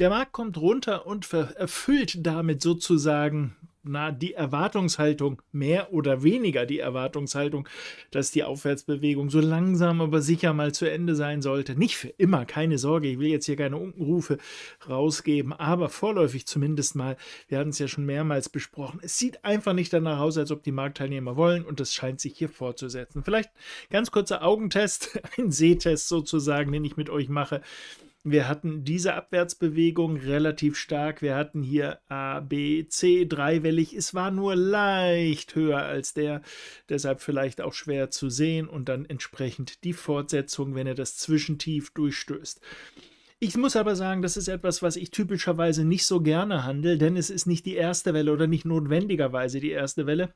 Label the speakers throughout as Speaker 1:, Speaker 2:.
Speaker 1: Der Markt kommt runter und erfüllt damit sozusagen na, die Erwartungshaltung, mehr oder weniger die Erwartungshaltung, dass die Aufwärtsbewegung so langsam aber sicher mal zu Ende sein sollte. Nicht für immer, keine Sorge, ich will jetzt hier keine Unkenrufe rausgeben, aber vorläufig zumindest mal, wir hatten es ja schon mehrmals besprochen, es sieht einfach nicht danach aus, als ob die Marktteilnehmer wollen und das scheint sich hier fortzusetzen. Vielleicht ganz kurzer Augentest, ein Sehtest sozusagen, den ich mit euch mache. Wir hatten diese Abwärtsbewegung relativ stark. Wir hatten hier A, B, C, dreiwellig. Es war nur leicht höher als der, deshalb vielleicht auch schwer zu sehen und dann entsprechend die Fortsetzung, wenn er das Zwischentief durchstößt. Ich muss aber sagen, das ist etwas, was ich typischerweise nicht so gerne handle, denn es ist nicht die erste Welle oder nicht notwendigerweise die erste Welle.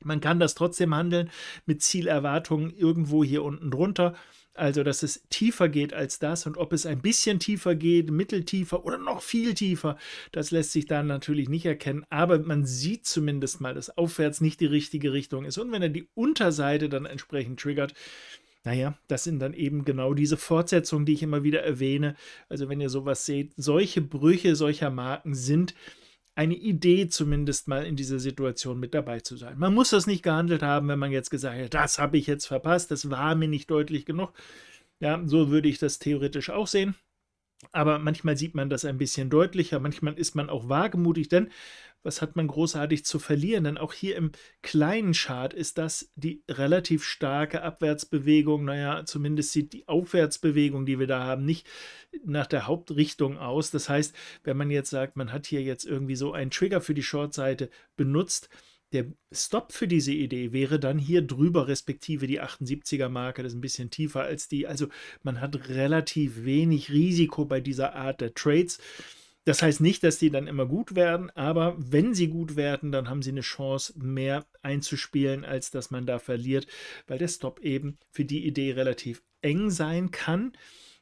Speaker 1: Man kann das trotzdem handeln mit Zielerwartungen irgendwo hier unten drunter also, dass es tiefer geht als das und ob es ein bisschen tiefer geht, mitteltiefer oder noch viel tiefer, das lässt sich dann natürlich nicht erkennen. Aber man sieht zumindest mal, dass aufwärts nicht die richtige Richtung ist. Und wenn er die Unterseite dann entsprechend triggert, naja, das sind dann eben genau diese Fortsetzungen, die ich immer wieder erwähne. Also, wenn ihr sowas seht, solche Brüche solcher Marken sind eine Idee zumindest mal in dieser Situation mit dabei zu sein. Man muss das nicht gehandelt haben, wenn man jetzt gesagt hat, das habe ich jetzt verpasst, das war mir nicht deutlich genug. Ja, so würde ich das theoretisch auch sehen. Aber manchmal sieht man das ein bisschen deutlicher, manchmal ist man auch wagemutig, denn was hat man großartig zu verlieren? Denn auch hier im kleinen Chart ist das die relativ starke Abwärtsbewegung. Naja, zumindest sieht die Aufwärtsbewegung, die wir da haben, nicht nach der Hauptrichtung aus. Das heißt, wenn man jetzt sagt, man hat hier jetzt irgendwie so einen Trigger für die Shortseite benutzt, der Stop für diese Idee wäre dann hier drüber, respektive die 78er Marke, das ist ein bisschen tiefer als die. Also man hat relativ wenig Risiko bei dieser Art der Trades. Das heißt nicht, dass die dann immer gut werden, aber wenn sie gut werden, dann haben sie eine Chance mehr einzuspielen, als dass man da verliert, weil der Stop eben für die Idee relativ eng sein kann.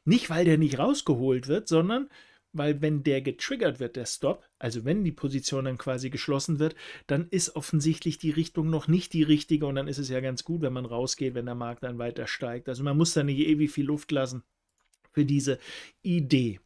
Speaker 1: Nicht, weil der nicht rausgeholt wird, sondern weil wenn der getriggert wird, der Stop, also wenn die Position dann quasi geschlossen wird, dann ist offensichtlich die Richtung noch nicht die richtige und dann ist es ja ganz gut, wenn man rausgeht, wenn der Markt dann weiter steigt. Also man muss da nicht ewig viel Luft lassen für diese Idee.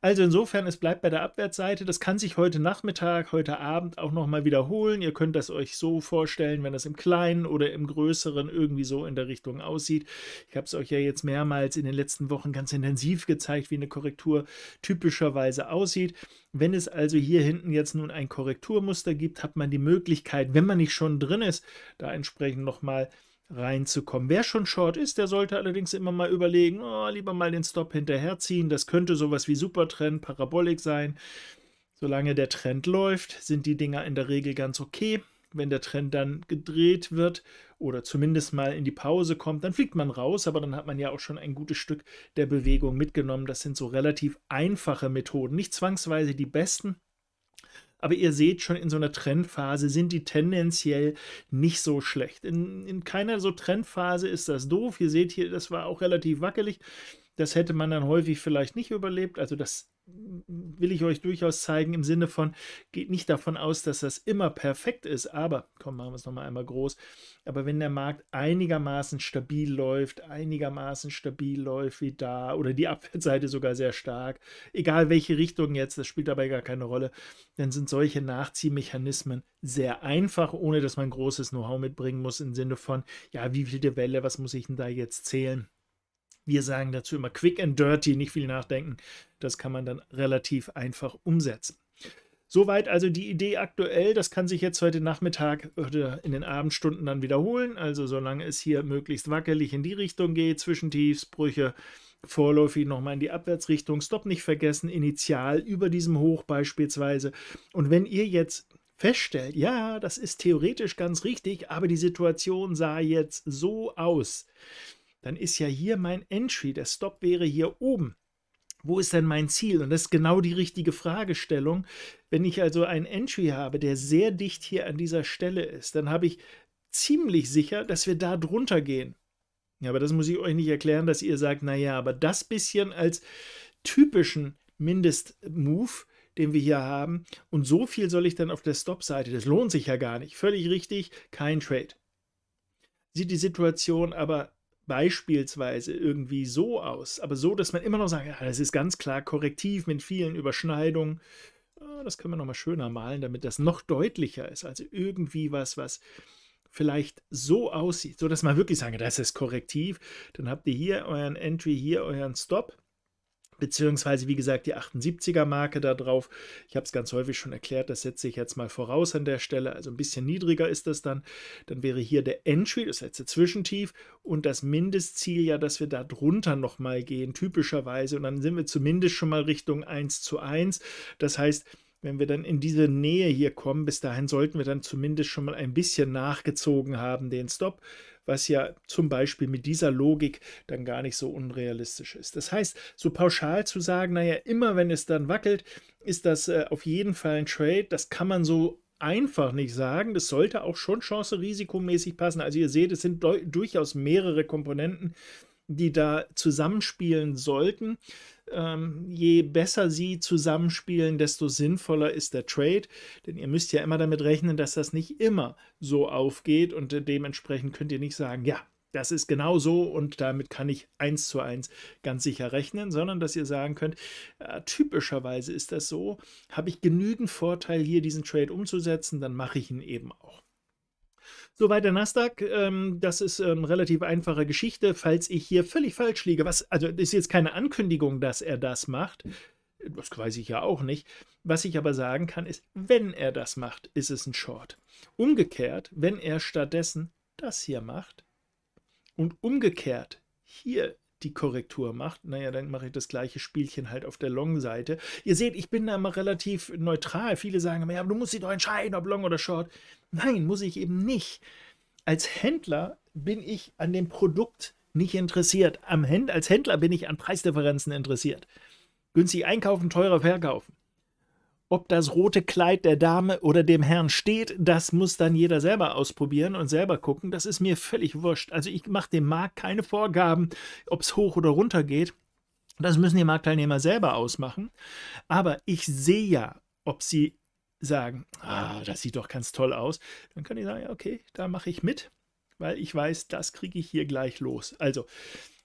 Speaker 1: Also insofern, es bleibt bei der Abwärtsseite. Das kann sich heute Nachmittag, heute Abend auch nochmal wiederholen. Ihr könnt das euch so vorstellen, wenn das im Kleinen oder im Größeren irgendwie so in der Richtung aussieht. Ich habe es euch ja jetzt mehrmals in den letzten Wochen ganz intensiv gezeigt, wie eine Korrektur typischerweise aussieht. Wenn es also hier hinten jetzt nun ein Korrekturmuster gibt, hat man die Möglichkeit, wenn man nicht schon drin ist, da entsprechend nochmal mal reinzukommen. Wer schon Short ist, der sollte allerdings immer mal überlegen, oh, lieber mal den Stop hinterherziehen. Das könnte sowas wie Supertrend, Parabolik sein. Solange der Trend läuft, sind die Dinger in der Regel ganz okay. Wenn der Trend dann gedreht wird oder zumindest mal in die Pause kommt, dann fliegt man raus, aber dann hat man ja auch schon ein gutes Stück der Bewegung mitgenommen. Das sind so relativ einfache Methoden, nicht zwangsweise die besten, aber ihr seht schon, in so einer Trendphase sind die tendenziell nicht so schlecht. In, in keiner so Trendphase ist das doof. Ihr seht hier, das war auch relativ wackelig. Das hätte man dann häufig vielleicht nicht überlebt. Also das will ich euch durchaus zeigen im Sinne von, geht nicht davon aus, dass das immer perfekt ist, aber, komm, machen wir es nochmal einmal groß, aber wenn der Markt einigermaßen stabil läuft, einigermaßen stabil läuft wie da oder die Abwärtsseite sogar sehr stark, egal welche Richtung jetzt, das spielt dabei gar keine Rolle, dann sind solche Nachziehmechanismen sehr einfach, ohne dass man großes Know-how mitbringen muss im Sinne von, ja, wie viel der Welle, was muss ich denn da jetzt zählen? Wir sagen dazu immer quick and dirty, nicht viel nachdenken. Das kann man dann relativ einfach umsetzen. Soweit also die Idee aktuell. Das kann sich jetzt heute Nachmittag oder in den Abendstunden dann wiederholen. Also solange es hier möglichst wackelig in die Richtung geht, Zwischentiefsbrüche, vorläufig nochmal in die Abwärtsrichtung. Stop nicht vergessen, initial über diesem Hoch beispielsweise. Und wenn ihr jetzt feststellt, ja, das ist theoretisch ganz richtig, aber die Situation sah jetzt so aus dann ist ja hier mein Entry, der Stop wäre hier oben. Wo ist denn mein Ziel? Und das ist genau die richtige Fragestellung. Wenn ich also einen Entry habe, der sehr dicht hier an dieser Stelle ist, dann habe ich ziemlich sicher, dass wir da drunter gehen. Ja, aber das muss ich euch nicht erklären, dass ihr sagt, naja, aber das bisschen als typischen Mindestmove, den wir hier haben. Und so viel soll ich dann auf der Stop-Seite. Das lohnt sich ja gar nicht. Völlig richtig, kein Trade. Sieht die Situation aber beispielsweise irgendwie so aus, aber so, dass man immer noch sagt, ja, das ist ganz klar korrektiv mit vielen Überschneidungen. Ah, das können wir nochmal schöner malen, damit das noch deutlicher ist. Also irgendwie was, was vielleicht so aussieht, sodass man wirklich sagen, das ist korrektiv. Dann habt ihr hier euren Entry, hier euren Stop beziehungsweise wie gesagt die 78er Marke da drauf. Ich habe es ganz häufig schon erklärt, das setze ich jetzt mal voraus an der Stelle, also ein bisschen niedriger ist das dann. Dann wäre hier der Entry, das letzte Zwischentief und das Mindestziel ja, dass wir da drunter nochmal gehen, typischerweise. Und dann sind wir zumindest schon mal Richtung 1 zu 1. Das heißt, wenn wir dann in diese Nähe hier kommen, bis dahin sollten wir dann zumindest schon mal ein bisschen nachgezogen haben, den Stop was ja zum Beispiel mit dieser Logik dann gar nicht so unrealistisch ist. Das heißt, so pauschal zu sagen, naja, immer wenn es dann wackelt, ist das äh, auf jeden Fall ein Trade, das kann man so einfach nicht sagen. Das sollte auch schon chance-risikomäßig passen. Also ihr seht, es sind durchaus mehrere Komponenten, die da zusammenspielen sollten. Ähm, je besser sie zusammenspielen, desto sinnvoller ist der Trade. Denn ihr müsst ja immer damit rechnen, dass das nicht immer so aufgeht und äh, dementsprechend könnt ihr nicht sagen, ja, das ist genau so und damit kann ich eins zu eins ganz sicher rechnen, sondern dass ihr sagen könnt, äh, typischerweise ist das so, habe ich genügend Vorteil hier diesen Trade umzusetzen, dann mache ich ihn eben auch. Soweit der Nasdaq. Ähm, das ist eine ähm, relativ einfache Geschichte. Falls ich hier völlig falsch liege, was, also ist jetzt keine Ankündigung, dass er das macht. Das weiß ich ja auch nicht. Was ich aber sagen kann, ist, wenn er das macht, ist es ein Short. Umgekehrt, wenn er stattdessen das hier macht und umgekehrt hier die Korrektur macht, naja, dann mache ich das gleiche Spielchen halt auf der Long-Seite. Ihr seht, ich bin da immer relativ neutral. Viele sagen immer, ja, du musst dich doch entscheiden, ob Long oder Short. Nein, muss ich eben nicht. Als Händler bin ich an dem Produkt nicht interessiert. Am Händ als Händler bin ich an Preisdifferenzen interessiert. Günstig einkaufen, teurer verkaufen. Ob das rote Kleid der Dame oder dem Herrn steht, das muss dann jeder selber ausprobieren und selber gucken. Das ist mir völlig wurscht. Also ich mache dem Markt keine Vorgaben, ob es hoch oder runter geht. Das müssen die Marktteilnehmer selber ausmachen. Aber ich sehe ja, ob sie sagen, ah, das sieht doch ganz toll aus. Dann kann ich sagen, ja, okay, da mache ich mit, weil ich weiß, das kriege ich hier gleich los. Also,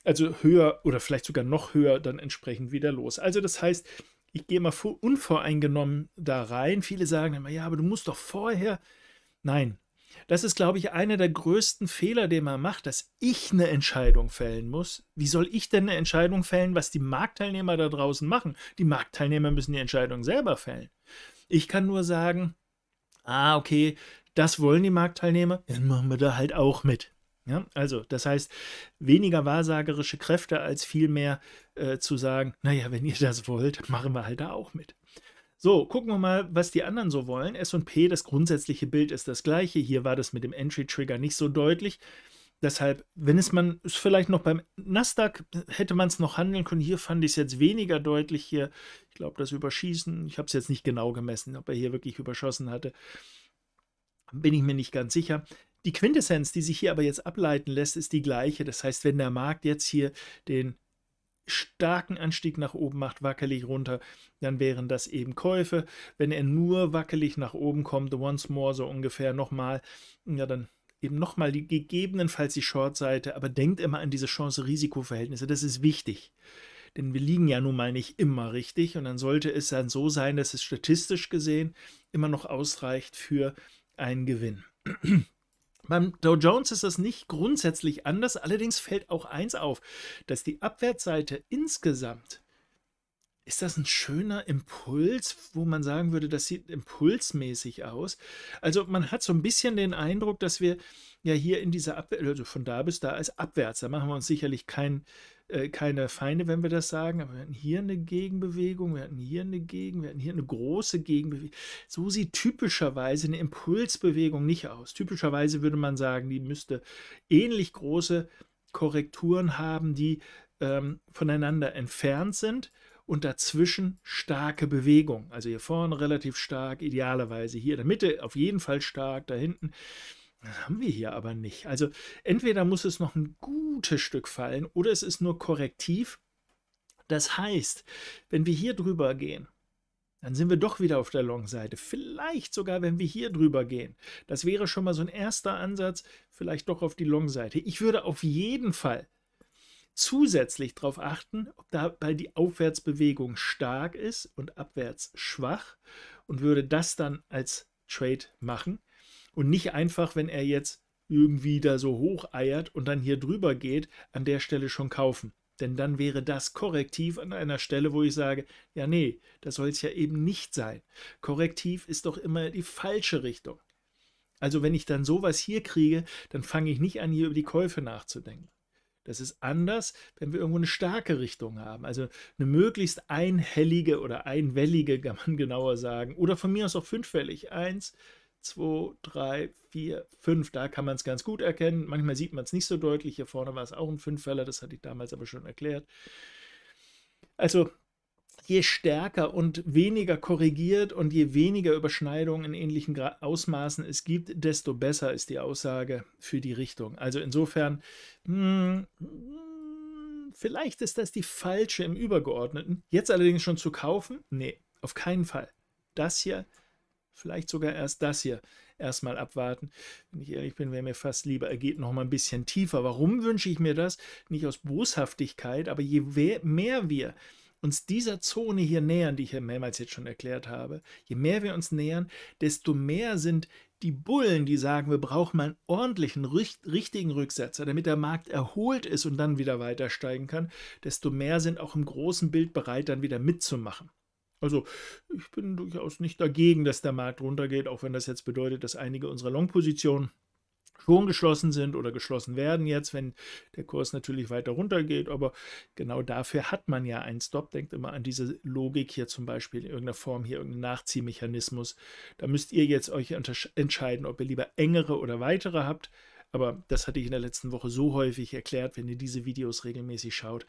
Speaker 1: also höher oder vielleicht sogar noch höher dann entsprechend wieder los. Also das heißt, ich gehe mal unvoreingenommen da rein. Viele sagen immer, ja, aber du musst doch vorher. Nein, das ist, glaube ich, einer der größten Fehler, den man macht, dass ich eine Entscheidung fällen muss. Wie soll ich denn eine Entscheidung fällen, was die Marktteilnehmer da draußen machen? Die Marktteilnehmer müssen die Entscheidung selber fällen. Ich kann nur sagen, ah, okay, das wollen die Marktteilnehmer, dann machen wir da halt auch mit. Ja, also, das heißt, weniger wahrsagerische Kräfte als vielmehr äh, zu sagen, naja, wenn ihr das wollt, machen wir halt da auch mit. So, gucken wir mal, was die anderen so wollen. SP, das grundsätzliche Bild ist das gleiche. Hier war das mit dem Entry-Trigger nicht so deutlich. Deshalb, wenn es man es vielleicht noch beim Nasdaq hätte man es noch handeln können. Hier fand ich es jetzt weniger deutlich. Hier, ich glaube, das Überschießen, ich habe es jetzt nicht genau gemessen, ob er hier wirklich überschossen hatte bin ich mir nicht ganz sicher. Die Quintessenz, die sich hier aber jetzt ableiten lässt, ist die gleiche. Das heißt, wenn der Markt jetzt hier den starken Anstieg nach oben macht, wackelig runter, dann wären das eben Käufe. Wenn er nur wackelig nach oben kommt, once more so ungefähr nochmal, ja dann eben nochmal die gegebenenfalls die Short-Seite, aber denkt immer an diese Chance-Risiko-Verhältnisse, das ist wichtig. Denn wir liegen ja nun mal nicht immer richtig und dann sollte es dann so sein, dass es statistisch gesehen immer noch ausreicht für einen Gewinn. Beim Dow Jones ist das nicht grundsätzlich anders, allerdings fällt auch eins auf, dass die Abwärtsseite insgesamt ist das ein schöner Impuls, wo man sagen würde, das sieht impulsmäßig aus. Also man hat so ein bisschen den Eindruck, dass wir ja hier in dieser Abwehr, also von da bis da als abwärts, da machen wir uns sicherlich kein äh, keine Feinde, wenn wir das sagen, aber wir hatten hier eine Gegenbewegung, wir hatten hier eine Gegen, wir hatten hier eine große Gegenbewegung. So sieht typischerweise eine Impulsbewegung nicht aus. Typischerweise würde man sagen, die müsste ähnlich große Korrekturen haben, die ähm, voneinander entfernt sind und dazwischen starke Bewegung. Also hier vorne relativ stark, idealerweise hier in der Mitte auf jeden Fall stark, da hinten das haben wir hier aber nicht. Also entweder muss es noch ein gutes Stück fallen oder es ist nur korrektiv. Das heißt, wenn wir hier drüber gehen, dann sind wir doch wieder auf der Long-Seite. Vielleicht sogar, wenn wir hier drüber gehen. Das wäre schon mal so ein erster Ansatz, vielleicht doch auf die Long-Seite. Ich würde auf jeden Fall zusätzlich darauf achten, ob dabei die Aufwärtsbewegung stark ist und abwärts schwach und würde das dann als Trade machen. Und nicht einfach, wenn er jetzt irgendwie da so hoch eiert und dann hier drüber geht, an der Stelle schon kaufen. Denn dann wäre das Korrektiv an einer Stelle, wo ich sage, ja nee, das soll es ja eben nicht sein. Korrektiv ist doch immer die falsche Richtung. Also wenn ich dann sowas hier kriege, dann fange ich nicht an, hier über die Käufe nachzudenken. Das ist anders, wenn wir irgendwo eine starke Richtung haben. Also eine möglichst einhellige oder einwellige, kann man genauer sagen. Oder von mir aus auch fünfwellig. Eins, 2, 3, 4, 5. Da kann man es ganz gut erkennen. Manchmal sieht man es nicht so deutlich. Hier vorne war es auch ein Fünffeller, das hatte ich damals aber schon erklärt. Also je stärker und weniger korrigiert und je weniger Überschneidungen in ähnlichen Gra Ausmaßen es gibt, desto besser ist die Aussage für die Richtung. Also insofern, mh, hm, vielleicht ist das die falsche im Übergeordneten. Jetzt allerdings schon zu kaufen? Nee, auf keinen Fall. Das hier vielleicht sogar erst das hier erstmal abwarten. Wenn ich ehrlich bin, wäre mir fast lieber, er geht noch mal ein bisschen tiefer. Warum wünsche ich mir das? Nicht aus Boshaftigkeit, aber je mehr wir uns dieser Zone hier nähern, die ich ja mehrmals jetzt schon erklärt habe, je mehr wir uns nähern, desto mehr sind die Bullen, die sagen, wir brauchen mal einen ordentlichen, richtigen Rücksetzer, damit der Markt erholt ist und dann wieder weiter steigen kann, desto mehr sind auch im großen Bild bereit, dann wieder mitzumachen. Also ich bin durchaus nicht dagegen, dass der Markt runtergeht, auch wenn das jetzt bedeutet, dass einige unserer Long-Positionen schon geschlossen sind oder geschlossen werden jetzt, wenn der Kurs natürlich weiter runtergeht. Aber genau dafür hat man ja einen Stop. Denkt immer an diese Logik hier zum Beispiel in irgendeiner Form, hier irgendeinen Nachziehmechanismus. Da müsst ihr jetzt euch entscheiden, ob ihr lieber engere oder weitere habt. Aber das hatte ich in der letzten Woche so häufig erklärt, wenn ihr diese Videos regelmäßig schaut,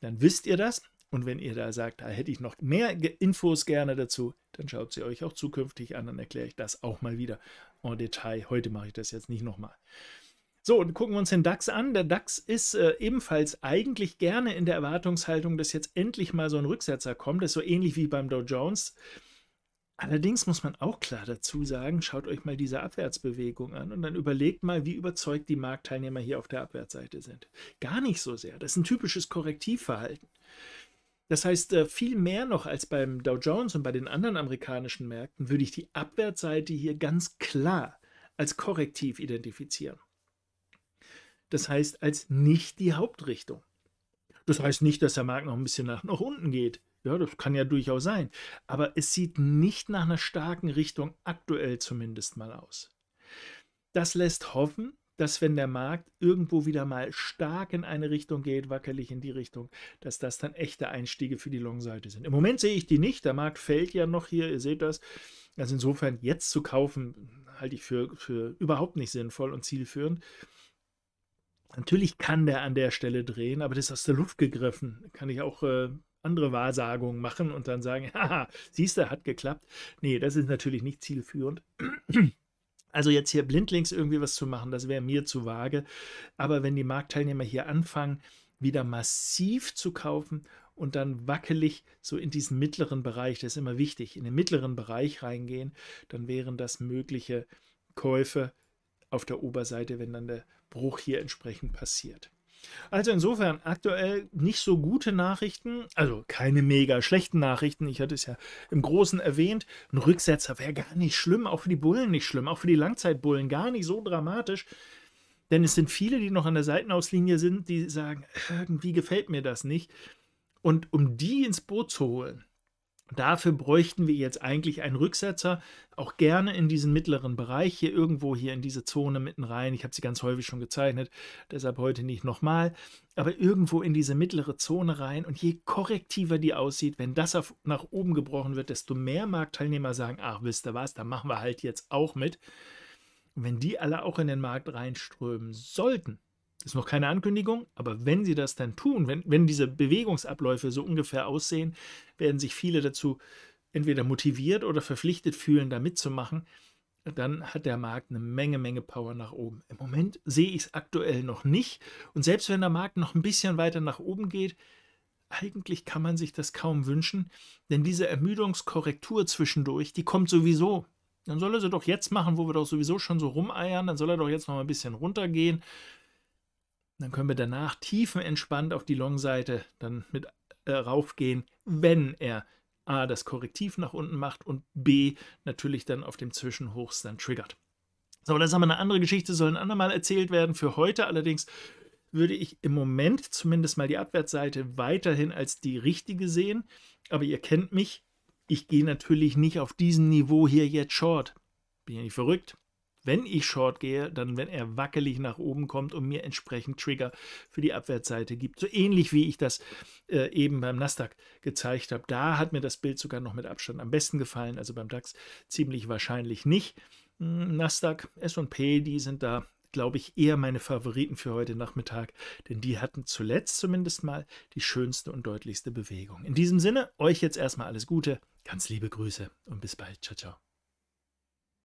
Speaker 1: dann wisst ihr das. Und wenn ihr da sagt, da hätte ich noch mehr Infos gerne dazu, dann schaut sie euch auch zukünftig an, dann erkläre ich das auch mal wieder en Detail. Heute mache ich das jetzt nicht nochmal. So, und gucken wir uns den DAX an. Der DAX ist äh, ebenfalls eigentlich gerne in der Erwartungshaltung, dass jetzt endlich mal so ein Rücksetzer kommt. Das ist so ähnlich wie beim Dow Jones. Allerdings muss man auch klar dazu sagen, schaut euch mal diese Abwärtsbewegung an und dann überlegt mal, wie überzeugt die Marktteilnehmer hier auf der Abwärtsseite sind. Gar nicht so sehr. Das ist ein typisches Korrektivverhalten. Das heißt, äh, viel mehr noch als beim Dow Jones und bei den anderen amerikanischen Märkten würde ich die Abwärtsseite hier ganz klar als korrektiv identifizieren. Das heißt, als nicht die Hauptrichtung. Das heißt nicht, dass der Markt noch ein bisschen nach, nach unten geht. Ja, das kann ja durchaus sein. Aber es sieht nicht nach einer starken Richtung aktuell zumindest mal aus. Das lässt hoffen, dass wenn der Markt irgendwo wieder mal stark in eine Richtung geht, wackelig in die Richtung, dass das dann echte Einstiege für die Long-Seite sind. Im Moment sehe ich die nicht. Der Markt fällt ja noch hier, ihr seht das. Also insofern jetzt zu kaufen, halte ich für, für überhaupt nicht sinnvoll und zielführend. Natürlich kann der an der Stelle drehen, aber das ist aus der Luft gegriffen. Kann ich auch äh, andere Wahrsagungen machen und dann sagen, haha, siehst du, hat geklappt. Nee, das ist natürlich nicht zielführend. Also jetzt hier blindlings irgendwie was zu machen, das wäre mir zu vage. Aber wenn die Marktteilnehmer hier anfangen, wieder massiv zu kaufen und dann wackelig so in diesen mittleren Bereich, das ist immer wichtig, in den mittleren Bereich reingehen, dann wären das mögliche Käufe auf der Oberseite, wenn dann der Bruch hier entsprechend passiert. Also insofern aktuell nicht so gute Nachrichten, also keine mega schlechten Nachrichten. Ich hatte es ja im Großen erwähnt. Ein Rücksetzer wäre gar nicht schlimm, auch für die Bullen nicht schlimm, auch für die Langzeitbullen gar nicht so dramatisch. Denn es sind viele, die noch an der Seitenauslinie sind, die sagen, irgendwie gefällt mir das nicht. Und um die ins Boot zu holen, Dafür bräuchten wir jetzt eigentlich einen Rücksetzer, auch gerne in diesen mittleren Bereich, hier irgendwo hier in diese Zone mitten rein. Ich habe sie ganz häufig schon gezeichnet, deshalb heute nicht nochmal, aber irgendwo in diese mittlere Zone rein. Und je korrektiver die aussieht, wenn das auf, nach oben gebrochen wird, desto mehr Marktteilnehmer sagen, ach wisst ihr was, da machen wir halt jetzt auch mit. Und wenn die alle auch in den Markt reinströmen sollten, ist noch keine Ankündigung, aber wenn sie das dann tun, wenn, wenn diese Bewegungsabläufe so ungefähr aussehen, werden sich viele dazu entweder motiviert oder verpflichtet fühlen, da mitzumachen. Dann hat der Markt eine Menge, Menge Power nach oben. Im Moment sehe ich es aktuell noch nicht. Und selbst wenn der Markt noch ein bisschen weiter nach oben geht, eigentlich kann man sich das kaum wünschen, denn diese Ermüdungskorrektur zwischendurch, die kommt sowieso. Dann soll er sie doch jetzt machen, wo wir doch sowieso schon so rumeiern, dann soll er doch jetzt noch mal ein bisschen runtergehen dann können wir danach tiefenentspannt auf die Long-Seite dann mit äh, raufgehen, wenn er A, das Korrektiv nach unten macht und B, natürlich dann auf dem Zwischenhochs dann triggert. So, das ist aber eine andere Geschichte, soll ein andermal erzählt werden. Für heute allerdings würde ich im Moment zumindest mal die Abwärtsseite weiterhin als die richtige sehen. Aber ihr kennt mich, ich gehe natürlich nicht auf diesem Niveau hier jetzt short. Bin ja nicht verrückt wenn ich Short gehe, dann wenn er wackelig nach oben kommt und mir entsprechend Trigger für die Abwärtsseite gibt. So ähnlich wie ich das äh, eben beim Nasdaq gezeigt habe. Da hat mir das Bild sogar noch mit Abstand am besten gefallen, also beim DAX ziemlich wahrscheinlich nicht. Hm, Nasdaq, SP, die sind da glaube ich, eher meine Favoriten für heute Nachmittag, denn die hatten zuletzt zumindest mal die schönste und deutlichste Bewegung. In diesem Sinne, euch jetzt erstmal alles Gute, ganz liebe Grüße und bis bald. Ciao, ciao.